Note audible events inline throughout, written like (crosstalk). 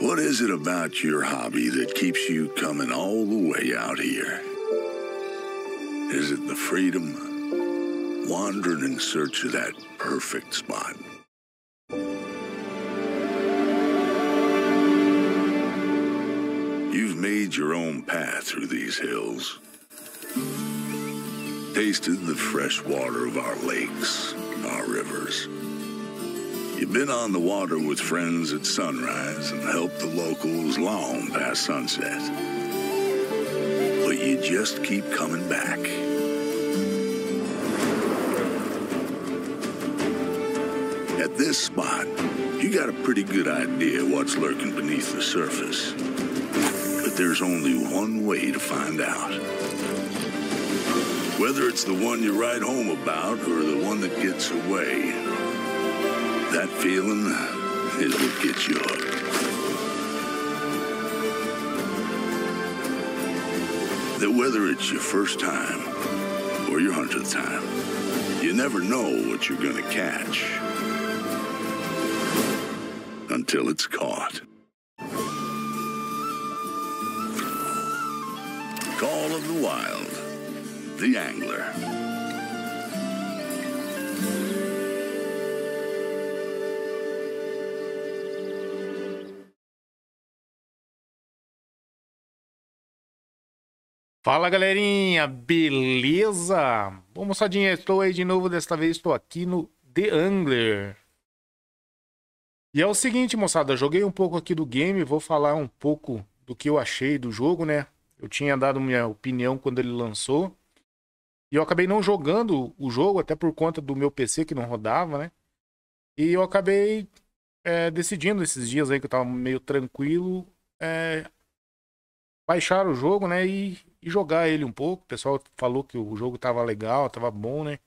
What is it about your hobby that keeps you coming all the way out here? Is it the freedom? Wandering in search of that perfect spot? You've made your own path through these hills, tasted the fresh water of our lakes, our rivers You've been on the water with friends at sunrise and helped the locals long past sunset. But you just keep coming back. At this spot, you got a pretty good idea what's lurking beneath the surface. But there's only one way to find out. Whether it's the one you write home about or the one that gets away, that feeling is what gets you hooked. That whether it's your first time or your hundredth time, you never know what you're going to catch until it's caught. Call of the Wild, the angler. Fala galerinha, beleza? Bom moçadinha, estou aí de novo, desta vez estou aqui no The Angler. E é o seguinte moçada, joguei um pouco aqui do game, vou falar um pouco do que eu achei do jogo, né? Eu tinha dado minha opinião quando ele lançou. E eu acabei não jogando o jogo, até por conta do meu PC que não rodava, né? E eu acabei é, decidindo esses dias aí que eu estava meio tranquilo, é, baixar o jogo, né? E e jogar ele um pouco. O pessoal falou que o jogo tava legal, tava bom, né?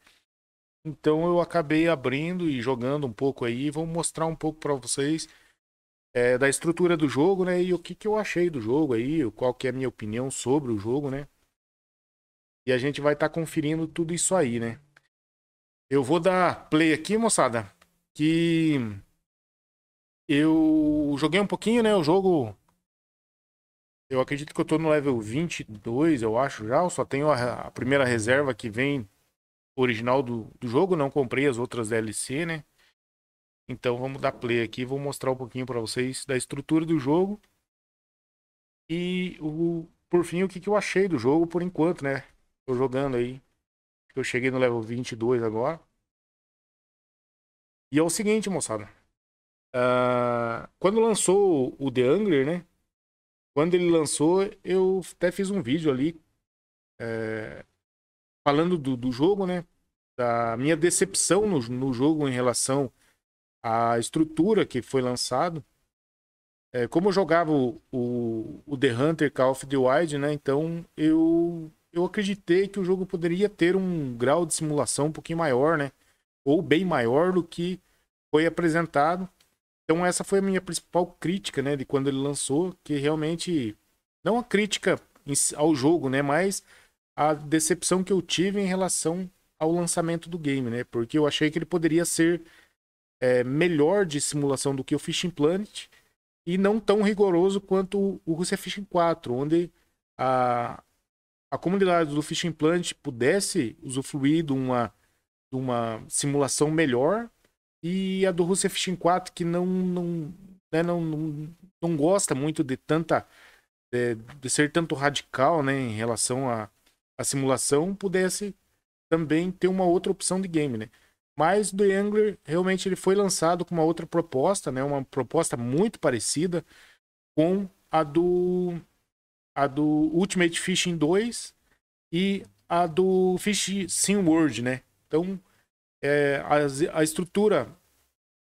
Então eu acabei abrindo e jogando um pouco aí, vou mostrar um pouco para vocês é, da estrutura do jogo, né? E o que, que eu achei do jogo aí, qual que é a minha opinião sobre o jogo, né? E a gente vai estar tá conferindo tudo isso aí, né? Eu vou dar play aqui, moçada, que eu joguei um pouquinho, né? O jogo eu acredito que eu tô no level 22, eu acho já. Eu só tenho a, a primeira reserva que vem original do, do jogo. Não comprei as outras DLC, né? Então vamos dar play aqui, vou mostrar um pouquinho para vocês da estrutura do jogo e o, por fim o que, que eu achei do jogo por enquanto, né? Tô jogando aí, eu cheguei no level 22 agora. E é o seguinte, moçada, uh, quando lançou o The Angler, né? Quando ele lançou, eu até fiz um vídeo ali é, falando do, do, jogo, né? Da minha decepção no, no jogo em relação à estrutura que foi lançado. É, como eu jogava o, o, o, The Hunter Call of the Wild, né? Então eu, eu acreditei que o jogo poderia ter um grau de simulação um pouquinho maior, né? Ou bem maior do que foi apresentado. Então essa foi a minha principal crítica, né, de quando ele lançou, que realmente não a crítica ao jogo, né, mas a decepção que eu tive em relação ao lançamento do game, né, porque eu achei que ele poderia ser é, melhor de simulação do que o Fishing Planet e não tão rigoroso quanto o Russia Fishing 4, onde a, a comunidade do Fishing Planet pudesse usufruir de uma, de uma simulação melhor e a do Rusev Fishing 4, que não não, né, não, não, não, gosta muito de tanta. de, de ser tanto radical né, em relação à simulação, pudesse também ter uma outra opção de game, né? Mas o The Angler realmente ele foi lançado com uma outra proposta, né? Uma proposta muito parecida com a do a do Ultimate Fishing 2 e a do Fish Sim World, né? Então, é, a, a, estrutura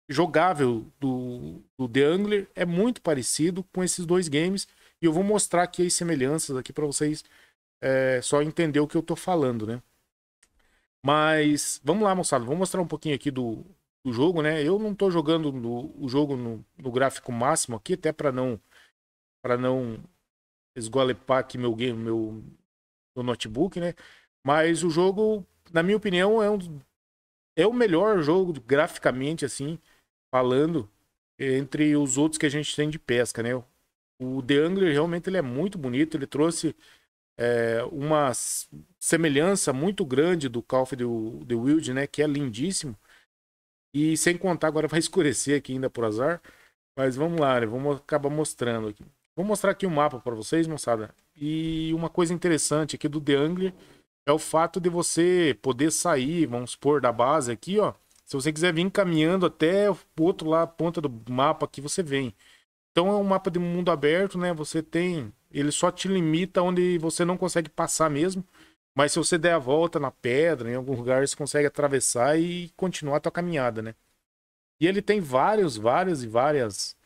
jogável do, do The Angler é muito parecido com esses dois games. E eu vou mostrar aqui as semelhanças aqui para vocês é, só entender o que eu tô falando, né? Mas vamos lá, moçada. Vamos mostrar um pouquinho aqui do, do jogo, né? Eu não tô jogando no, o jogo no, no, gráfico máximo aqui, até para não para não esgolepar aqui meu game, meu, meu notebook, né? Mas o jogo, na minha opinião, é um é o melhor jogo graficamente, assim, falando, entre os outros que a gente tem de pesca, né? O The Angler realmente ele é muito bonito, ele trouxe é, uma semelhança muito grande do Call of the Wild, né? Que é lindíssimo. E sem contar, agora vai (laughs) escurecer aqui ainda por azar. Mas vamos lá, né? vamos acabar mostrando aqui. Vou mostrar aqui o um mapa para vocês, moçada. E uma coisa interessante aqui do The Angler é o fato de você poder sair, vamos supor, da base aqui, ó. Se você quiser vir caminhando até o outro lá, ponta do mapa aqui, você vem. Então é um mapa de mundo aberto, né? Você tem. Ele só te limita onde você não consegue passar mesmo. Mas se você der a volta na pedra, em algum lugar, você consegue atravessar e continuar a tua caminhada, né? E ele tem vários, vários e várias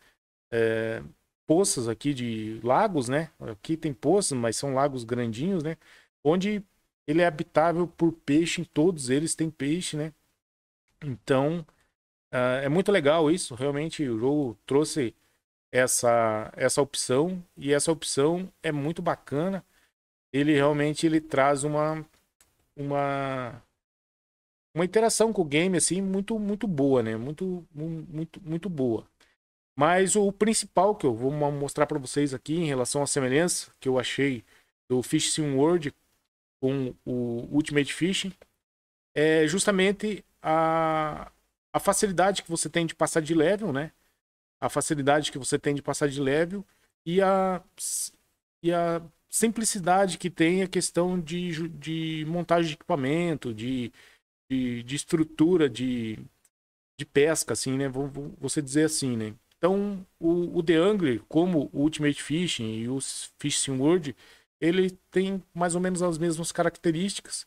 é, poças aqui de lagos, né? Aqui tem poças, mas são lagos grandinhos, né? Onde ele é habitável por peixe, em todos eles tem peixe, né? Então, uh, é muito legal isso. Realmente, o jogo trouxe essa, essa opção e essa opção é muito bacana. Ele realmente ele traz uma, uma, uma interação com o game assim muito muito boa, né? Muito muito muito boa. Mas o principal que eu vou mostrar para vocês aqui em relação à semelhança que eu achei do Fish Sim World com o Ultimate Fishing é justamente a, a facilidade que você tem de passar de level, né? A facilidade que você tem de passar de level e a, e a simplicidade que tem a questão de, de montagem de equipamento, de, de, de estrutura de, de pesca, assim, né? Vou, vou você dizer assim, né? Então, o, o The Angler, como o Ultimate Fishing e os Fishing World, ele tem mais ou menos as mesmas características.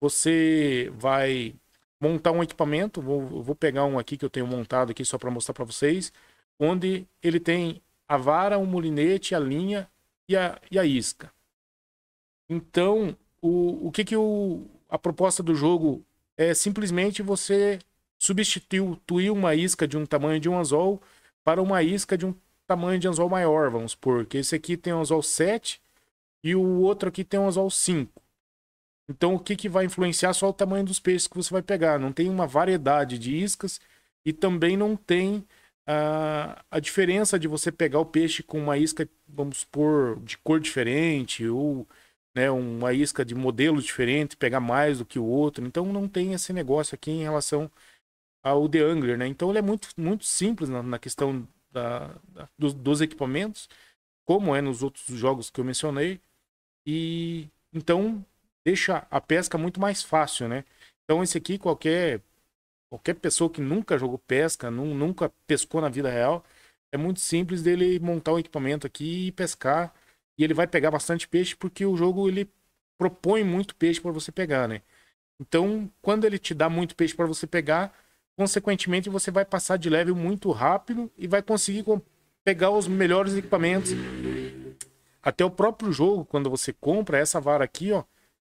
Você vai montar um equipamento, vou, vou pegar um aqui que eu tenho montado aqui só para mostrar para vocês, onde ele tem a vara, o molinete, a linha e a, e a isca. Então, o, o que, que o, a proposta do jogo é simplesmente você substituir uma isca de um tamanho de um anzol para uma isca de um tamanho de anzol maior, vamos supor. Que esse aqui tem um anzol 7, e o outro aqui tem um anzol 5. Então o que, que vai influenciar só o tamanho dos peixes que você vai pegar. Não tem uma variedade de iscas e também não tem a, ah, a diferença de você pegar o peixe com uma isca, vamos supor, de cor diferente ou né, uma isca de modelo diferente, pegar mais do que o outro. Então não tem esse negócio aqui em relação ao The Angler. Né? Então ele é muito, muito simples na, na questão da, da, dos, dos equipamentos, como é nos outros jogos que eu mencionei. E então deixa a pesca muito mais fácil, né? Então esse aqui qualquer qualquer pessoa que nunca jogou pesca, não, nunca pescou na vida real, é muito simples dele montar o um equipamento aqui e pescar e ele vai pegar bastante peixe porque o jogo ele propõe muito peixe para você pegar, né? Então, quando ele te dá muito peixe para você pegar, consequentemente você vai passar de level muito rápido e vai conseguir pegar os melhores equipamentos até o próprio jogo, quando você compra essa vara aqui, ó,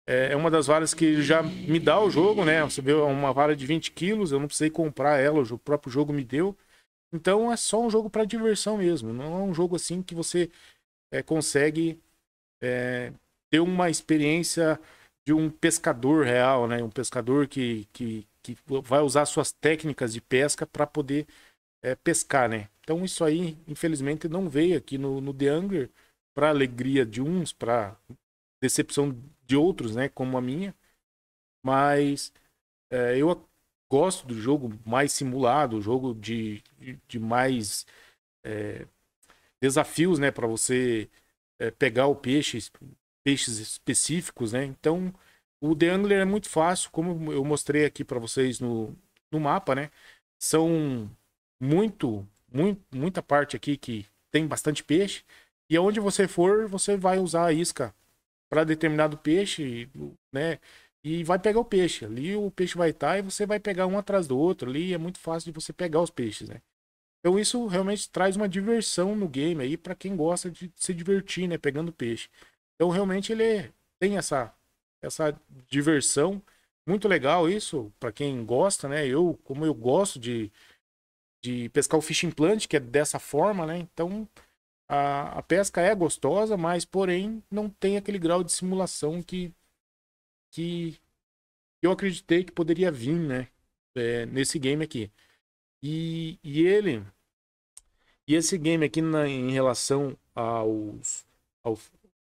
é, é uma das varas que já me dá o jogo, né? Você vê é uma vara de 20 quilos, eu não precisei comprar ela, o próprio jogo me deu. Então é só um jogo para diversão mesmo. Não é um jogo assim que você é, consegue é, ter uma experiência de um pescador real, né? Um pescador que, que, que vai usar suas técnicas de pesca para poder é, pescar, né? Então isso aí, infelizmente, não veio aqui no, no The Angler para alegria de uns, para decepção de outros, né, como a minha. Mas é, eu gosto do jogo mais simulado, jogo de, de, de mais é, desafios, né, para você é, pegar o peixe, peixes específicos, né. Então o The Angler é muito fácil, como eu mostrei aqui para vocês no, no mapa, né. São muito, muito, muita parte aqui que tem bastante peixe e onde você for, você vai usar a isca para determinado peixe, né? E vai pegar o peixe. Ali o peixe vai estar e você vai pegar um atrás do outro. Ali é muito fácil de você pegar os peixes, né? Então isso realmente traz uma diversão no game aí para quem gosta de se divertir, né, pegando peixe. Então realmente ele tem essa essa diversão muito legal isso para quem gosta, né? Eu como eu gosto de de pescar o fishing plant, que é dessa forma, né? Então a, a pesca é gostosa, mas porém não tem aquele grau de simulação que, que eu acreditei que poderia vir, né? É, nesse game aqui. E, e ele. E esse game aqui na, em relação aos. ao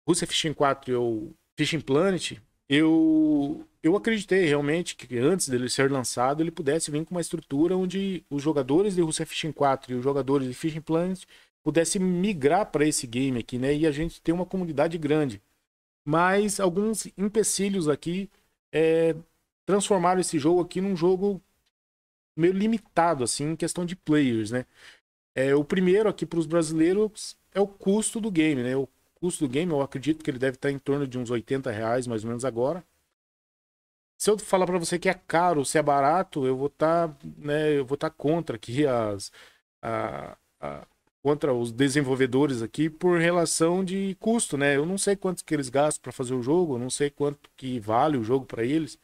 Russia Fishing 4 e ao Fishing Planet, eu, eu acreditei realmente que antes dele ser lançado, ele pudesse vir com uma estrutura onde os jogadores de Russia Fishing 4 e os jogadores de Fishing Planet pudesse migrar para esse game aqui, né? E a gente tem uma comunidade grande. Mas alguns empecilhos aqui é, transformaram esse jogo aqui num jogo meio limitado, assim, em questão de players, né? É, o primeiro aqui para os brasileiros é o custo do game, né? O custo do game, eu acredito que ele deve estar em torno de uns 80 reais, mais ou menos agora. Se eu falar para você que é caro, se é barato, eu vou estar, tá, né? Eu vou estar tá contra aqui as, a contra os desenvolvedores aqui por relação de custo, né? Eu não sei quanto que eles gastam para fazer o jogo, eu não sei quanto que vale o jogo para eles.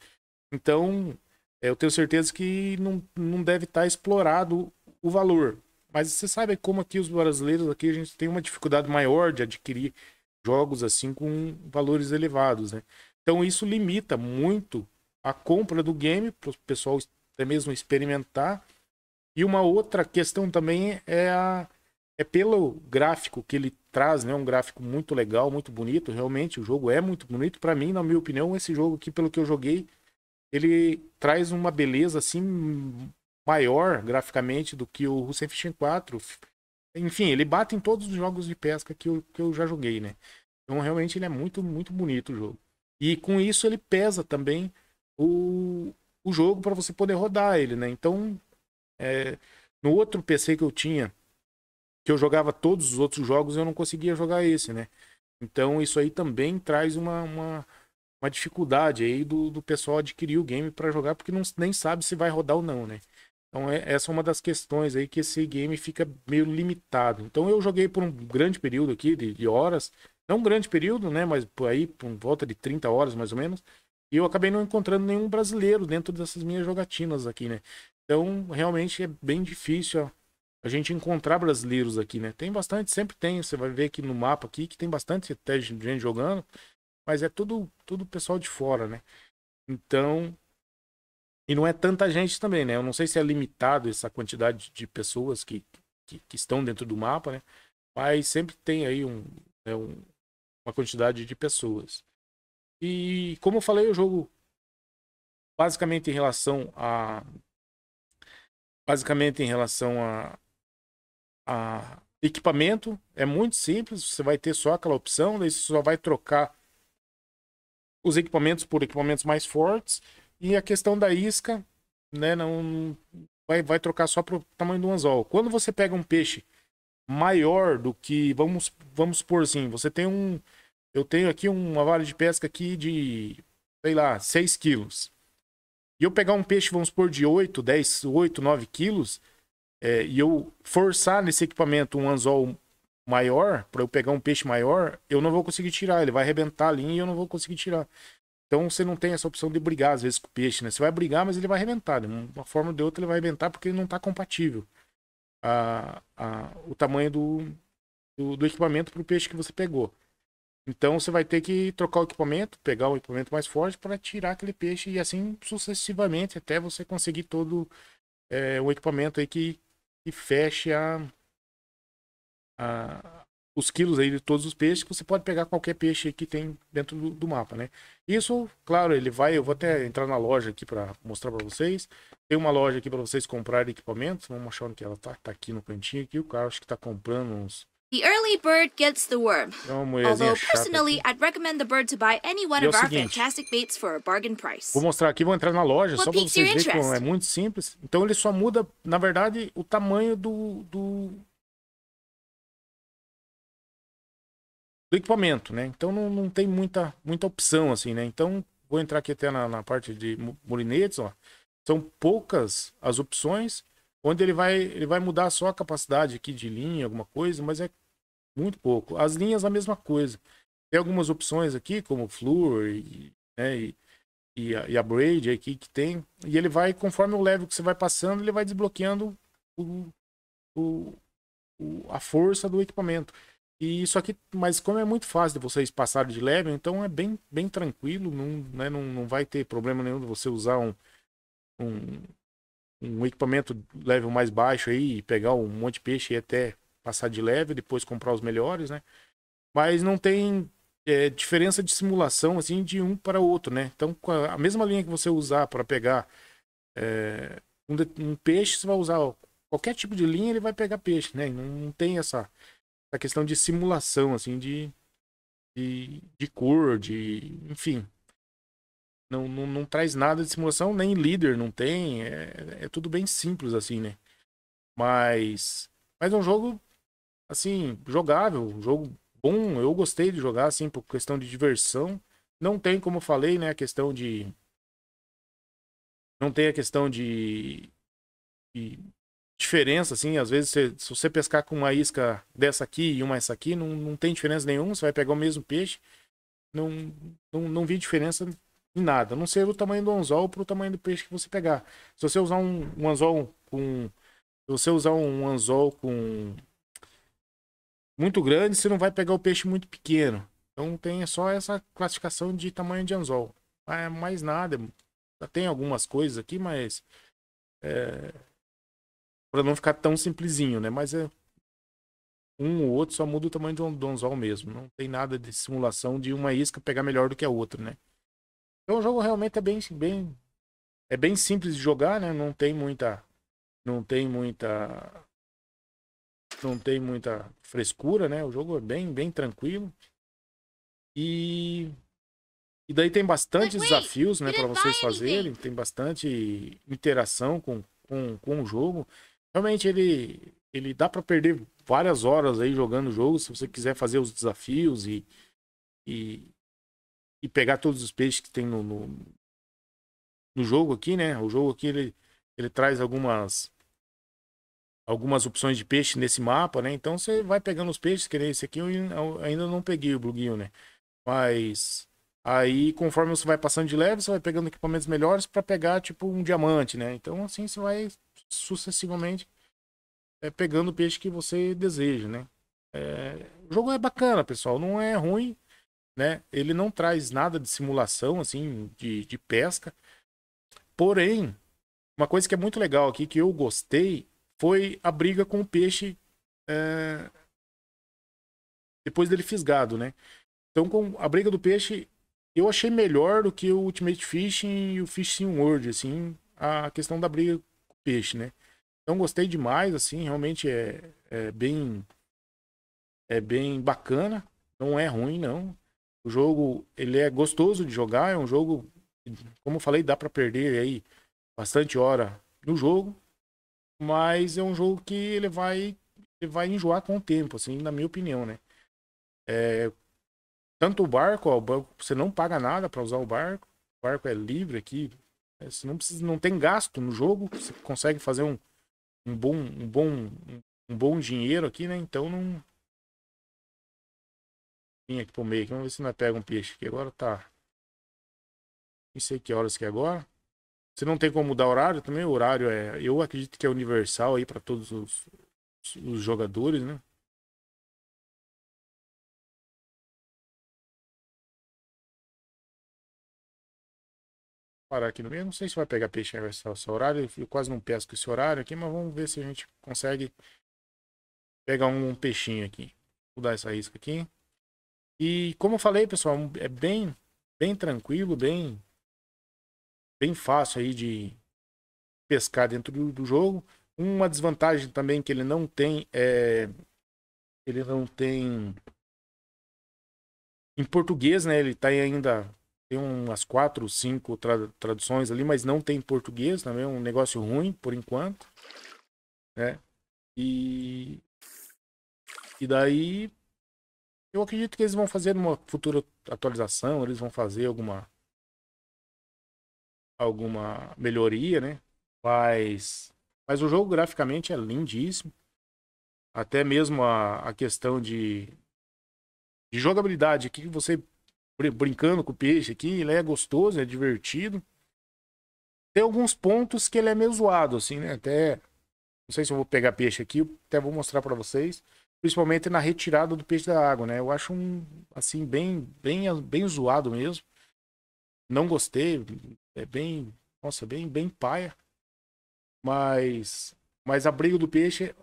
Então, é, eu tenho certeza que não, não deve estar tá explorado o valor. Mas você sabe como aqui os brasileiros aqui a gente tem uma dificuldade maior de adquirir jogos assim com valores elevados, né? Então isso limita muito a compra do game para o pessoal até mesmo experimentar. E uma outra questão também é a é pelo gráfico que ele traz, né? Um gráfico muito legal, muito bonito. Realmente, o jogo é muito bonito. Para mim, na minha opinião, esse jogo aqui, pelo que eu joguei, ele traz uma beleza assim maior graficamente do que o Fishing 4. Enfim, ele bate em todos os jogos de pesca que eu, que eu já joguei, né? Então, realmente, ele é muito, muito bonito o jogo. E com isso, ele pesa também o, o jogo para você poder rodar ele, né? Então, é, no outro PC que eu tinha que eu jogava todos os outros jogos, eu não conseguia jogar esse, né? Então isso aí também traz uma, uma, uma dificuldade aí do, do pessoal adquirir o game para jogar, porque não, nem sabe se vai rodar ou não, né? Então é, essa é uma das questões aí que esse game fica meio limitado. Então eu joguei por um grande período aqui de, de horas, não um grande período, né? Mas por aí, por volta de 30 horas mais ou menos. E eu acabei não encontrando nenhum brasileiro dentro dessas minhas jogatinas aqui, né? Então realmente é bem difícil a gente encontrar brasileiros aqui, né? Tem bastante, sempre tem. Você vai ver aqui no mapa aqui que tem bastante até gente jogando, mas é tudo tudo pessoal de fora, né? Então e não é tanta gente também, né? Eu não sei se é limitado essa quantidade de pessoas que, que, que estão dentro do mapa, né? Mas sempre tem aí um, né, um, uma quantidade de pessoas. E como eu falei, o jogo basicamente em relação a basicamente em relação a a equipamento, é muito simples, você vai ter só aquela opção, daí você só vai trocar os equipamentos por equipamentos mais fortes, e a questão da isca, né, não vai, vai trocar só pro tamanho do anzol. Quando você pega um peixe maior do que, vamos, vamos por assim, você tem um, eu tenho aqui uma vara de pesca aqui de, sei lá, 6 quilos, e eu pegar um peixe, vamos por de 8, 10, 8, 9 quilos, é, e eu forçar nesse equipamento um anzol maior, para eu pegar um peixe maior, eu não vou conseguir tirar. Ele vai arrebentar a linha e eu não vou conseguir tirar. Então você não tem essa opção de brigar às vezes com o peixe, né? Você vai brigar, mas ele vai arrebentar. De uma forma ou de outra ele vai arrebentar porque ele não está compatível. A, a, o tamanho do, do, do equipamento para o peixe que você pegou. Então você vai ter que trocar o equipamento, pegar um equipamento mais forte para tirar aquele peixe e assim sucessivamente até você conseguir todo é, o equipamento aí que, e feche a, a, os quilos aí de todos os peixes. Você pode pegar qualquer peixe que tem dentro do, do mapa, né? Isso, claro, ele vai. Eu vou até entrar na loja aqui para mostrar para vocês. Tem uma loja aqui para vocês comprarem equipamentos. Vamos achar onde que ela tá. Tá aqui no cantinho aqui. O cara acho que tá comprando uns The early bird gets the worm. É Although personally, I'd recommend the bird to buy any one é of our fantastic baits for a bargain price. Vou mostrar aqui, vou entrar na loja só para vocês verem como é muito simples. Então ele só muda, na verdade, o tamanho do, do do equipamento, né? Então não, não tem muita, muita opção assim, né? Então vou entrar aqui até na, na parte de molinetes, ó. São poucas as opções onde ele vai, ele vai mudar só a capacidade aqui de linha, alguma coisa, mas é muito pouco. As linhas, a mesma coisa. Tem algumas opções aqui, como Fluor e, né, e, e, a, e a Braid aqui que tem. E ele vai, conforme o level que você vai passando, ele vai desbloqueando o, o, o, a força do equipamento. E isso aqui, mas como é muito fácil de vocês passarem de level, então é bem, bem tranquilo, não, né, não, não vai ter problema nenhum de você usar um, um, um equipamento level mais baixo aí e pegar um monte de peixe e até passar de leve, depois comprar os melhores, né? Mas não tem é, diferença de simulação assim de um para o outro, né? Então a mesma linha que você usar para pegar é, um, um, peixe, você vai usar qualquer tipo de linha, ele vai pegar peixe, né? Não, não tem essa, essa questão de simulação assim de, de, de cor, de enfim, não, não, não, traz nada de simulação, nem líder não tem. É, é, tudo bem simples assim, né? Mas, mas é um jogo assim, jogável, um jogo bom. Eu gostei de jogar, assim, por questão de diversão. Não tem, como eu falei, né, a questão de. Não tem a questão de. de diferença, assim. Às vezes, se você pescar com uma isca dessa aqui e uma essa aqui, não, não tem diferença nenhuma. Você vai pegar o mesmo peixe. Não, não, não vi diferença em nada. A não ser o tamanho do anzol para o tamanho do peixe que você pegar. Se você usar um, um anzol com. Se você usar um anzol com muito grande, você não vai pegar o peixe muito pequeno. Então tem só essa classificação de tamanho de anzol. Ah, é mais nada. Tem algumas coisas aqui, mas. É, para não ficar tão simplesinho, né? Mas é, um ou outro só muda o tamanho do anzol mesmo. Não tem nada de simulação de uma isca pegar melhor do que a outra, né? Então o jogo realmente é bem, bem, é bem simples de jogar, né? Não tem muita, não tem muita não tem muita frescura, né? O jogo é bem, bem tranquilo. E e daí tem bastante desafios, né, para vocês fazerem, tem bastante interação com, com, com o jogo. Realmente ele ele dá para perder várias horas aí jogando o jogo, se você quiser fazer os desafios e e, e pegar todos os peixes que tem no, no, no jogo aqui, né? O jogo aqui ele ele traz algumas algumas opções de peixe nesse mapa, né? Então você vai pegando os peixes, que nem esse aqui, eu ainda não peguei o bluegill, né? Mas aí conforme você vai passando de leve, você vai pegando equipamentos melhores para pegar tipo um diamante, né? Então assim você vai sucessivamente é, pegando o peixe que você deseja, né? É... o jogo é bacana, pessoal, não é ruim, né? Ele não traz nada de simulação assim de, de pesca. Porém, uma coisa que é muito legal aqui que eu gostei foi a briga com o peixe é, depois dele fisgado, né? Então, com a briga do peixe, eu achei melhor do que o Ultimate Fishing e o Fishing World, assim, a questão da briga com o peixe, né? Então, gostei demais, assim, realmente é, é bem é bem bacana, não é ruim, não. O jogo, ele é gostoso de jogar, é um jogo, como eu falei, dá para perder aí bastante hora no jogo, mas é um jogo que ele vai, ele vai enjoar com o tempo, assim, na minha opinião, né? É, tanto o barco, ó, você não paga nada para usar o barco, o barco é livre aqui, né? você não, precisa, não tem gasto no jogo, você consegue fazer um, um, bom, um, bom, um bom dinheiro aqui, né? Então não. Vim aqui pro meio, aqui. vamos ver se nós pega um peixe aqui. Agora tá. Não sei que horas que é agora. Você não tem como mudar horário também? O horário é. Eu acredito que é universal aí para todos os, os jogadores, né? parar aqui no meio. Não sei se vai pegar peixe esse horário. Eu quase não pesco esse horário aqui, mas vamos ver se a gente consegue pegar um peixinho aqui. Vou mudar essa isca aqui. E como eu falei, pessoal, é bem, bem tranquilo, bem bem fácil aí de pescar dentro do, jogo. Uma desvantagem também que ele não tem é ele não tem em português, né? Ele tá ainda tem umas quatro, cinco tra... traduções ali, mas não tem em português também, é um negócio ruim por enquanto, né? E e daí eu acredito que eles vão fazer uma futura atualização, eles vão fazer alguma alguma melhoria, né? Mas, mas o jogo graficamente é lindíssimo. Até mesmo a, a questão de, de jogabilidade aqui, você brincando com o peixe aqui, ele é gostoso, é divertido. Tem alguns pontos que ele é meio zoado, assim, né? Até. Não sei se eu vou pegar peixe aqui, até vou mostrar para vocês. Principalmente na retirada do peixe da água, né? Eu acho um. Assim, bem, bem, bem zoado mesmo. Não gostei, é bem, nossa, bem, bem paia. Mas, mas abrigo do peixe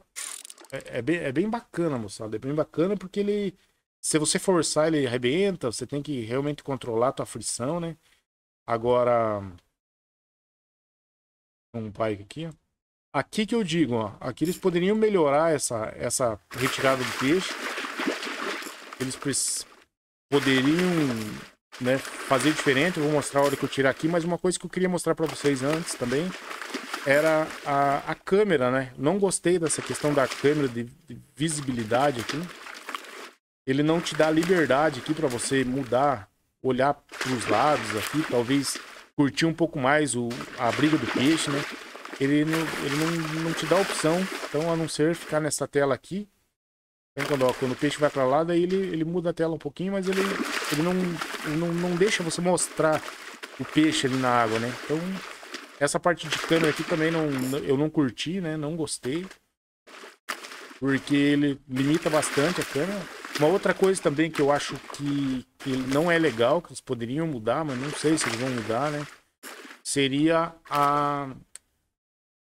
é, é, é, bem, é bem bacana, moçada. É bem bacana porque ele, se você forçar, ele arrebenta. Você tem que realmente controlar a tua frição, né? Agora, um pai aqui, ó. Aqui que eu digo, ó, aqui eles poderiam melhorar essa, essa retirada do peixe. Eles poderiam né, fazer diferente. Eu vou mostrar a hora que eu tirar aqui, mas uma coisa que eu queria mostrar para vocês antes também era a, a, câmera, né? Não gostei dessa questão da câmera de, de visibilidade aqui. Ele não te dá liberdade aqui para você mudar, olhar para os lados aqui, talvez curtir um pouco mais o, a briga do peixe, né? Ele, não, ele não, não te dá opção, então a não ser ficar nessa tela aqui, quando, ó, quando o peixe vai para lá, daí ele, ele muda a tela um pouquinho, mas ele, ele, não, ele não, não deixa você mostrar o peixe ali na água, né? Então, essa parte de câmera aqui também não, eu não curti, né? Não gostei. Porque ele limita bastante a câmera. Uma outra coisa também que eu acho que, que não é legal, que eles poderiam mudar, mas não sei se eles vão mudar, né? Seria a,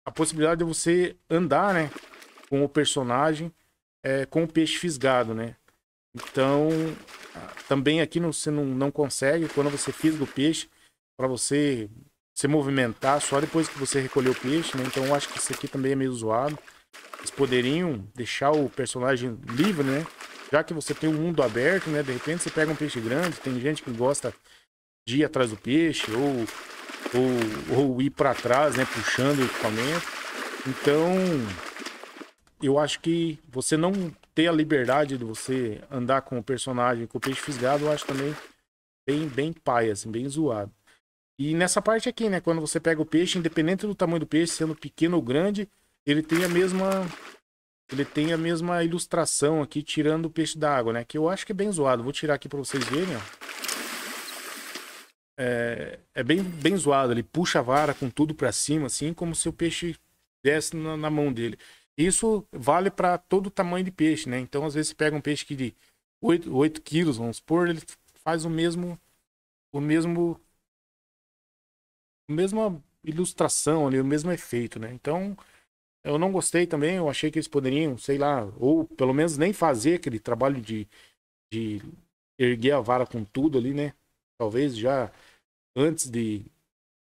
a possibilidade de você andar, né? Com o personagem é, com o peixe fisgado, né? Então, ah, também aqui não, você não, não consegue, quando você fisga o peixe, para você se movimentar só depois que você recolheu o peixe, né? Então, eu acho que isso aqui também é meio zoado. Eles poderiam deixar o personagem livre, né? Já que você tem o um mundo aberto, né? De repente você pega um peixe grande, tem gente que gosta de ir atrás do peixe ou, ou, ou ir para trás, né? Puxando o equipamento. Então, eu acho que você não ter a liberdade de você andar com o personagem, com o peixe fisgado, eu acho também bem, bem paia, assim, bem zoado. E nessa parte aqui, né? Quando você pega o peixe, independente do tamanho do peixe, sendo pequeno ou grande, ele tem a mesma. Ele tem a mesma ilustração aqui, tirando o peixe da água, né? Que eu acho que é bem zoado. Vou tirar aqui para vocês verem, ó. É, é bem, bem zoado. Ele puxa a vara com tudo para cima, assim, como se o peixe desse na, na mão dele. Isso vale para todo tamanho de peixe, né? Então, às vezes, você pega um peixe que de 8, 8 quilos, vamos supor, ele faz o mesmo. O mesmo. A mesma ilustração ali, o mesmo efeito, né? Então, eu não gostei também, eu achei que eles poderiam, sei lá, ou pelo menos nem fazer aquele trabalho de, de erguer a vara com tudo ali, né? Talvez já antes de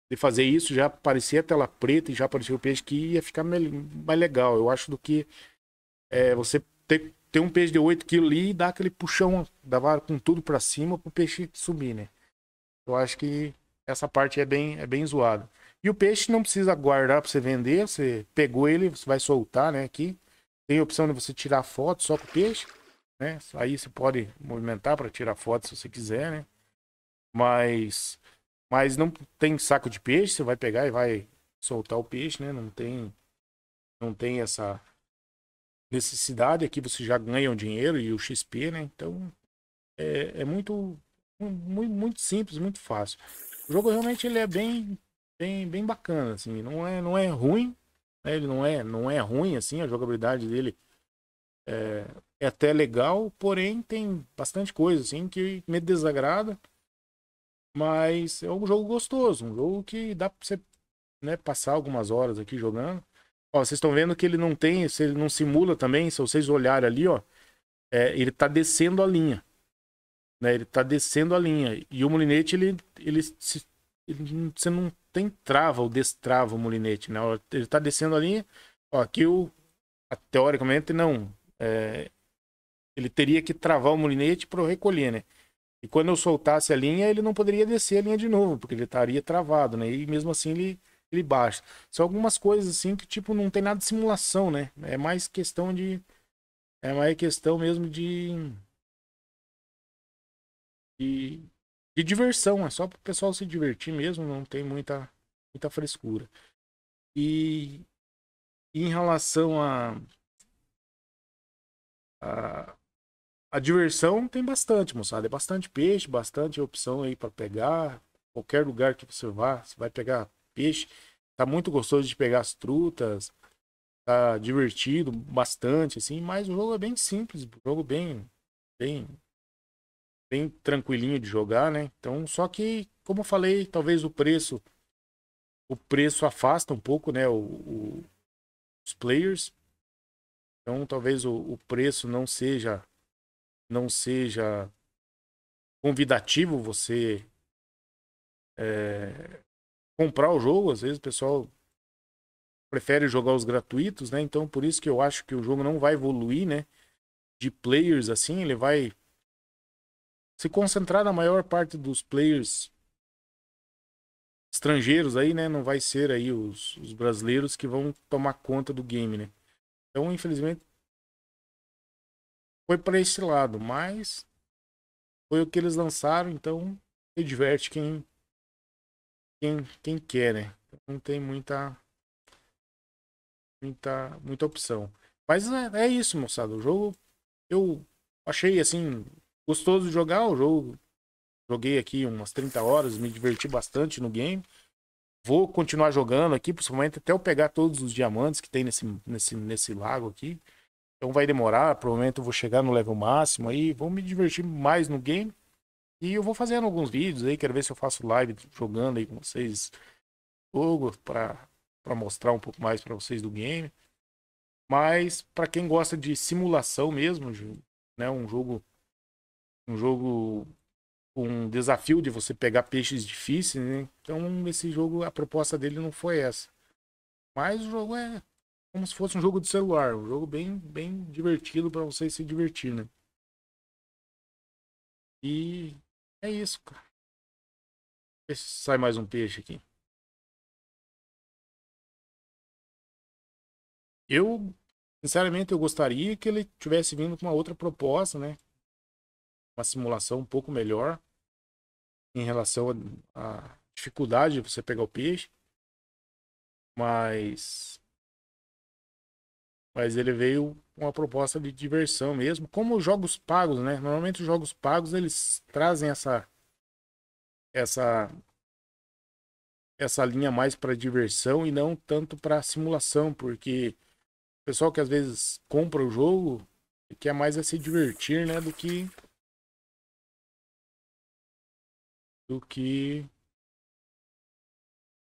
de fazer isso, já aparecia a tela preta e já aparecia o peixe que ia ficar mais legal, eu acho, do que é, você ter, ter um peixe de 8 kg ali e dar aquele puxão da vara com tudo para cima para o peixe subir, né? Eu acho que essa parte é bem, é bem zoada. E o peixe não precisa guardar para você vender, você pegou ele, você vai soltar, né, aqui. Tem a opção de você tirar foto só com o peixe, né? Aí você pode movimentar para tirar foto se você quiser, né? Mas mas não tem saco de peixe, você vai pegar e vai soltar o peixe, né? Não tem, não tem essa necessidade. Aqui você já ganha um dinheiro e o XP, né? Então é, é muito, muito, muito simples, muito fácil. O jogo realmente ele é bem, bem, bem bacana, assim. Não é, não é ruim. Né? Ele não é, não é ruim, assim. A jogabilidade dele é, é até legal, porém tem bastante coisa assim que me desagrada. Mas é um jogo gostoso, um jogo que dá pra você né, passar algumas horas aqui jogando. Ó, vocês estão vendo que ele não tem, ele não simula também, se vocês olharem ali, ó, é, ele tá descendo a linha. Né, ele tá descendo a linha. E o molinete, ele, ele, se, ele, você não tem trava ou destrava o molinete, né? Ele tá descendo a linha. Ó, aqui o, a, teoricamente não, é, ele teria que travar o molinete para recolher, né? E quando eu soltasse a linha, ele não poderia descer a linha de novo, porque ele estaria travado, né? E mesmo assim ele, ele baixa. São algumas coisas assim que, tipo, não tem nada de simulação, né? É mais questão de. É mais questão mesmo de. De, de diversão. É só para o pessoal se divertir mesmo, não tem muita, muita frescura. E em relação a. a a diversão tem bastante, moçada. É bastante peixe, bastante opção aí para pegar. Qualquer lugar que você vá, você vai pegar peixe. Tá muito gostoso de pegar as trutas. Tá divertido bastante, assim. Mas o jogo é bem simples. O jogo bem, bem, bem tranquilinho de jogar, né? Então, só que, como eu falei, talvez o preço, o preço afasta um pouco, né? O, o, os players. Então, talvez o, o preço não seja não seja convidativo você é, comprar o jogo. Às vezes o pessoal prefere jogar os gratuitos, né? Então por isso que eu acho que o jogo não vai evoluir, né? De players assim, ele vai se concentrar na maior parte dos players estrangeiros aí, né? Não vai ser aí os, os brasileiros que vão tomar conta do game, né? Então, infelizmente, foi para esse lado, mas foi o que eles lançaram, então se diverte quem, quem, quem quer, né? Não tem muita, muita, muita opção. Mas é, é isso, moçada. O jogo eu achei assim gostoso de jogar o jogo. Joguei aqui umas 30 horas, me diverti bastante no game. Vou continuar jogando aqui, principalmente até eu pegar todos os diamantes que tem nesse, nesse, nesse lago aqui. Então vai demorar, provavelmente eu vou chegar no level máximo aí, vou me divertir mais no game. E eu vou fazendo alguns vídeos aí, quero ver se eu faço live jogando aí com vocês jogo para para mostrar um pouco mais para vocês do game. Mas para quem gosta de simulação mesmo, né, um jogo um jogo um desafio de você pegar peixes difíceis, né? Então esse jogo a proposta dele não foi essa. Mas o jogo é como se fosse um jogo de celular, um jogo bem, bem divertido para você se divertir, né? E é isso, cara. ver se sai mais um peixe aqui. Eu, sinceramente, eu gostaria que ele tivesse vindo com uma outra proposta, né? Uma simulação um pouco melhor em relação à dificuldade de você pegar o peixe. Mas mas ele veio com uma proposta de diversão mesmo, como os jogos pagos, né? Normalmente os jogos pagos eles trazem essa essa essa linha mais para diversão e não tanto para simulação, porque o pessoal que às vezes compra o jogo quer mais é se divertir, né, do que do que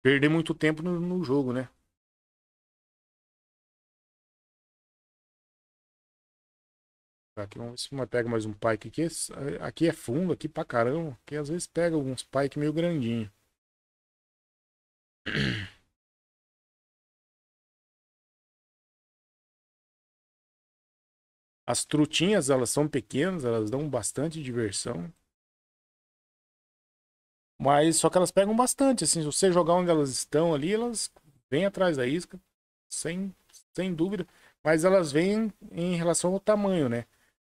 perder muito tempo no, no jogo, né? Aqui, vamos ver se uma pega mais um pike aqui. É, aqui é fundo, aqui pra caramba. Aqui às vezes pega alguns pike meio grandinho. (clears throat) As trutinhas, elas são pequenas, elas dão bastante diversão. Mas só que elas pegam bastante, assim, se você jogar onde elas estão ali, elas vêm atrás da isca, sem, sem dúvida. Mas elas vêm em relação ao tamanho, né?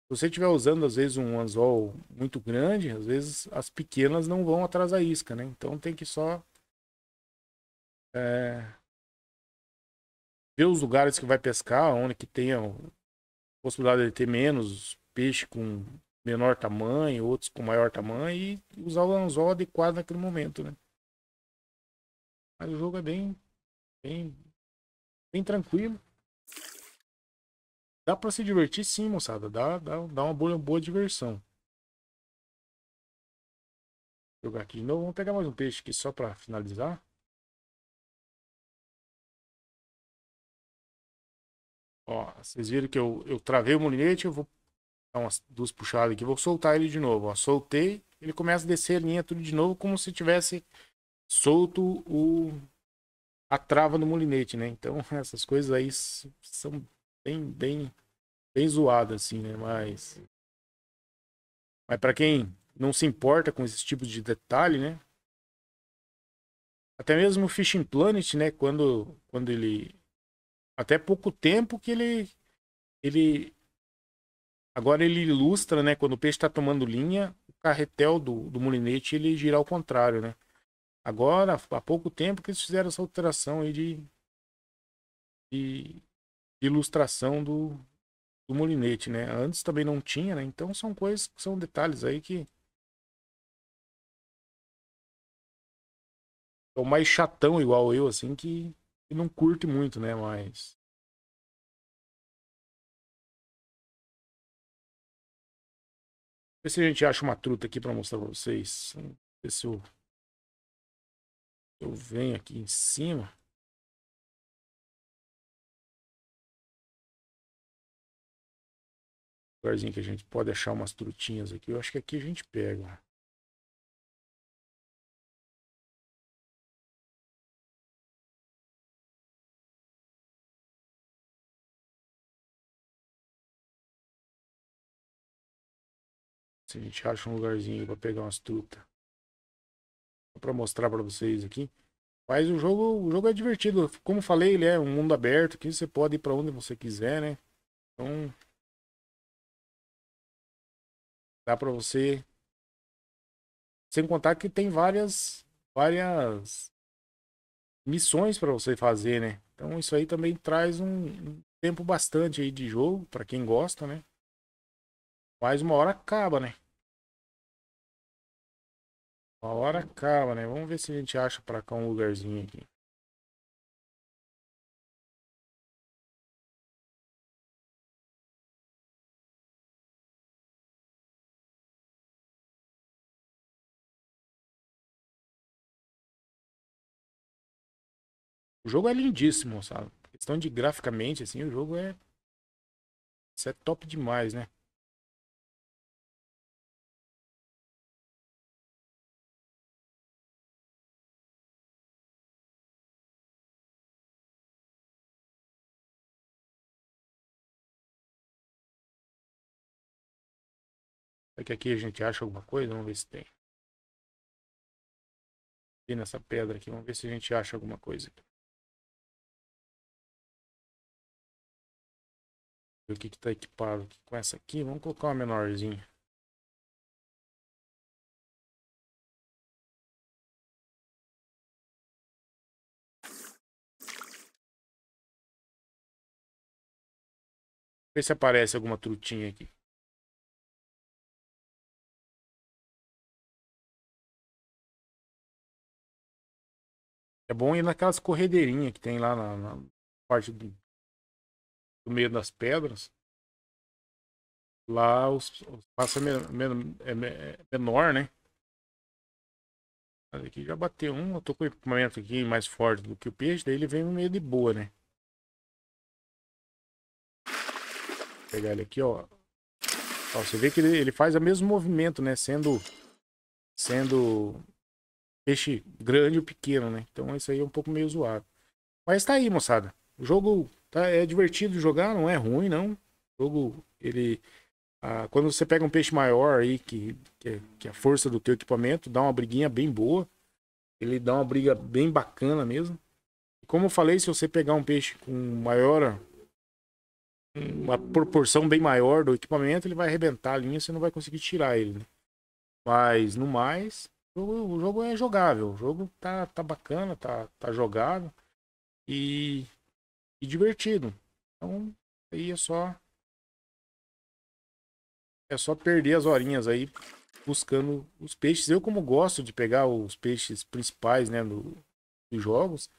Se você estiver usando, às vezes, um anzol muito grande, às vezes as pequenas não vão atrás da isca, né? Então tem que só é, ver os lugares que vai pescar, onde que tem a possibilidade de ter menos peixe com menor tamanho, outros com maior tamanho, e usar o anzol adequado naquele momento, né? Mas o jogo é bem, bem, bem tranquilo. Dá pra se divertir sim, moçada. Dá, dá, dá uma boa, boa diversão. Vou jogar aqui de novo. Vamos pegar mais um peixe aqui só pra finalizar. Ó, vocês viram que eu, eu travei o molinete, eu vou dar umas duas puxadas aqui, vou soltar ele de novo, ó. Soltei, ele começa a descer a linha tudo de novo, como se tivesse solto o... a trava do molinete, né? Então, (laughs) essas coisas aí são bem, bem, bem zoada, assim, né? Mas. Mas para quem não se importa com esse tipo de detalhe, né? Até mesmo o Fishing Planet, né? Quando, quando ele. Até pouco tempo que ele. Ele. Agora ele ilustra, né? Quando o peixe está tomando linha, o carretel do, do mulinete ele gira ao contrário, né? Agora, há pouco tempo que eles fizeram essa alteração aí de. de ilustração do, do molinete, né? Antes também não tinha, né? Então são coisas, são detalhes aí que... É o mais chatão igual eu, assim, que, que não curte muito, né? Mas... Ver se a gente acha uma truta aqui para mostrar para vocês. Ver se eu... eu venho aqui em cima. Lugarzinho que a gente pode achar umas trutinhas aqui. Eu acho que aqui a gente pega. Se a gente acha um lugarzinho para pegar umas trutas. Para mostrar para vocês aqui. Mas o jogo, o jogo é divertido. Como falei, ele é um mundo aberto que você pode ir para onde você quiser, né? Então, Dá para você. Sem contar que tem várias várias missões para você fazer, né? Então isso aí também traz um tempo bastante aí de jogo para quem gosta, né? Mas uma hora acaba, né? Uma hora acaba, né? Vamos ver se a gente acha para cá um lugarzinho aqui. O jogo é lindíssimo, sabe? A questão de graficamente, assim, o jogo é. Isso é top demais, né? Será que aqui a gente acha alguma coisa? Vamos ver se tem. E nessa pedra aqui, vamos ver se a gente acha alguma coisa. Aqui. o que está equipado com essa aqui. Vamos colocar uma menorzinha. Ver se aparece alguma trutinha aqui. É bom ir naquelas corredeirinhas que tem lá na, na parte do, no meio das pedras, lá o espaço é, é, menor, né? Aqui já bateu um, eu tô com o equipamento aqui mais forte do que o peixe, daí ele vem meio de boa, né? Vou pegar ele aqui, ó. ó você vê que ele, ele faz o mesmo movimento, né? Sendo, sendo peixe grande ou pequeno, né? Então isso aí é um pouco meio zoado. Mas tá aí, moçada. O jogo Tá? É divertido jogar, não é ruim, não. O jogo, ele. Ah, quando você pega um peixe maior aí, que, que, é, que é a força do teu equipamento, dá uma briguinha bem boa. Ele dá uma briga bem bacana mesmo. E como eu falei, se você pegar um peixe com maior. Uma proporção bem maior do equipamento, ele vai arrebentar a linha, você não vai conseguir tirar ele. Né? Mas no mais, o jogo, o jogo é jogável. O jogo tá, tá bacana, tá, tá jogado. E e divertido. Então, aí é só é só perder as horinhas aí buscando os peixes. Eu como gosto de pegar os peixes principais, né, no, dos jogos,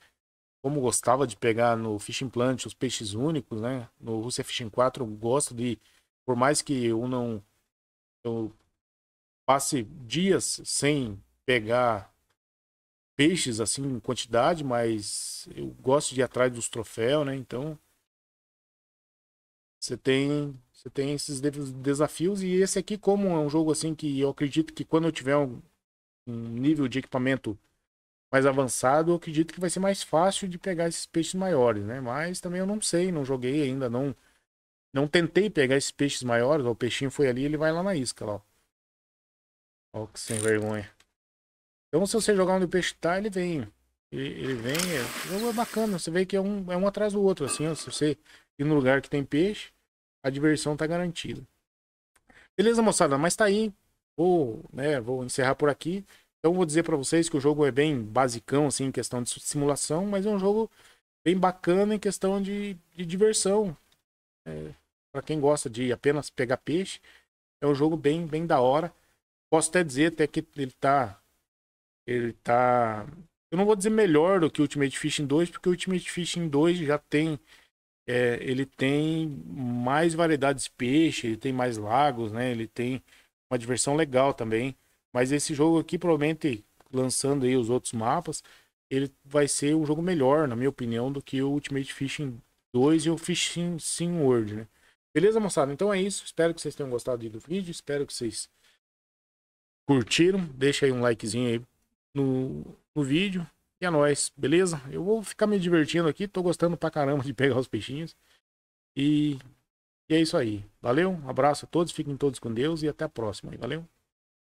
como gostava de pegar no Fishing Plant os peixes únicos, né, no Russia Fishing 4 eu gosto de, por mais que eu não eu passe dias sem pegar peixes assim em quantidade, mas eu gosto de ir atrás dos troféus, né? Então você tem você tem esses desafios e esse aqui como é um jogo assim que eu acredito que quando eu tiver um, um nível de equipamento mais avançado, eu acredito que vai ser mais fácil de pegar esses peixes maiores, né? Mas também eu não sei, não joguei ainda, não não tentei pegar esses peixes maiores, o peixinho foi ali, ele vai lá na isca, lá, ó. Ó que sem vergonha. Então, se você jogar onde o peixe tá, ele vem. Ele, ele vem. É, é, é, bacana. Você vê que é um, é um atrás do outro. Assim, ó, se você ir no lugar que tem peixe, a diversão tá garantida. Beleza, moçada? Mas tá aí. Vou, né, vou encerrar por aqui. Então vou dizer para vocês que o jogo é bem basicão assim em questão de simulação, mas é um jogo bem bacana em questão de, de diversão. É, para quem gosta de apenas pegar peixe, é um jogo bem bem da hora. Posso até dizer até que ele tá ele tá. Eu não vou dizer melhor do que Ultimate Fishing 2, porque o Ultimate Fishing 2 já tem. É, ele tem mais variedades de peixe, ele tem mais lagos, né? Ele tem uma diversão legal também. Mas esse jogo aqui, provavelmente, lançando aí os outros mapas, ele vai ser um jogo melhor, na minha opinião, do que o Ultimate Fishing 2 e o Fishing Sim World, né? Beleza, moçada? Então é isso. Espero que vocês tenham gostado do vídeo. Espero que vocês curtiram. Deixa aí um likezinho aí no, no vídeo. E é nóis, beleza? Eu vou ficar me divertindo aqui, tô gostando pra caramba de pegar os peixinhos. E, e é isso aí. Valeu, um abraço a todos, fiquem todos com Deus e até a próxima. Valeu!